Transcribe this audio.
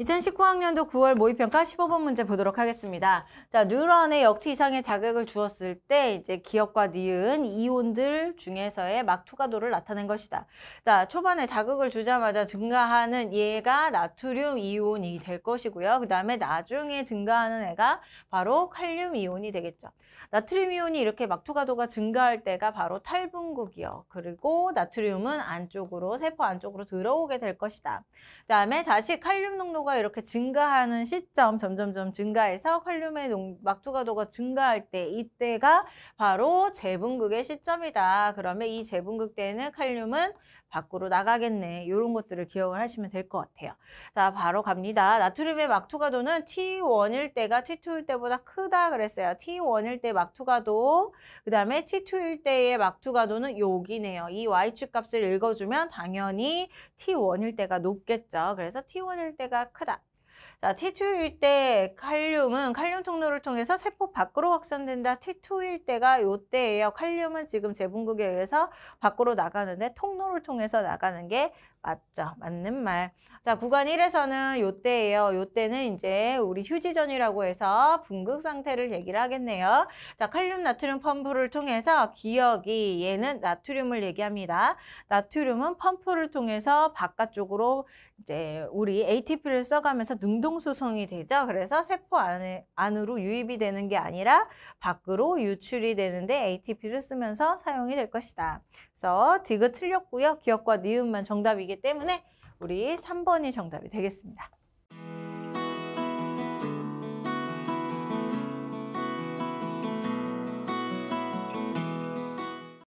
2019학년도 9월 모의평가 15번 문제 보도록 하겠습니다. 자, 뉴런에 역치 이상의 자극을 주었을 때 이제 기억과 니은 이온들 중에서의 막투가도를 나타낸 것이다. 자, 초반에 자극을 주자마자 증가하는 얘가 나트륨 이온이 될 것이고요. 그 다음에 나중에 증가하는 애가 바로 칼륨 이온이 되겠죠. 나트륨 이온이 이렇게 막투가도가 증가할 때가 바로 탈분국이요. 그리고 나트륨은 안쪽으로 세포 안쪽으로 들어오게 될 것이다. 그 다음에 다시 칼륨 농도가 농도가 이렇게 증가하는 시점 점점점 증가해서 칼륨의 농, 막조가도가 증가할 때 이때가 바로 재분극의 시점이다. 그러면 이 재분극 때는 칼륨은 밖으로 나가겠네. 이런 것들을 기억을 하시면 될 것 같아요. 자, 바로 갑니다. 나트륨의 막투가도는 T1일 때가 T2일 때보다 크다 그랬어요. T1일 때 막투가도, 그 다음에 T2일 때의 막투가도는 여기네요. 이 Y축 값을 읽어주면 당연히 T1일 때가 높겠죠. 그래서 T1일 때가 크다. 자, T2일 때 칼륨은 칼륨 통로를 통해서 세포 밖으로 확산된다. T2일 때가 요때예요. 칼륨은 지금 제분국에 의해서 밖으로 나가는데 통로를 통해서 나가는 게 맞죠. 맞는 말. 자, 구간 1에서는 요때예요. 요때는 이제 우리 휴지전이라고 해서 분극 상태를 얘기를 하겠네요. 자, 칼륨 나트륨 펌프를 통해서 기억이 얘는 나트륨을 얘기합니다. 나트륨은 펌프를 통해서 바깥쪽으로 이제 우리 ATP를 써가면서 능동 수송이 되죠. 그래서 세포 안에, 안으로 유입이 되는 게 아니라 밖으로 유출이 되는데 ATP를 쓰면서 사용이 될 것이다. 그래서 디귿 틀렸고요. 기억과 니은만 정답이겠죠 때문에 우리 3번이 정답이 되겠습니다.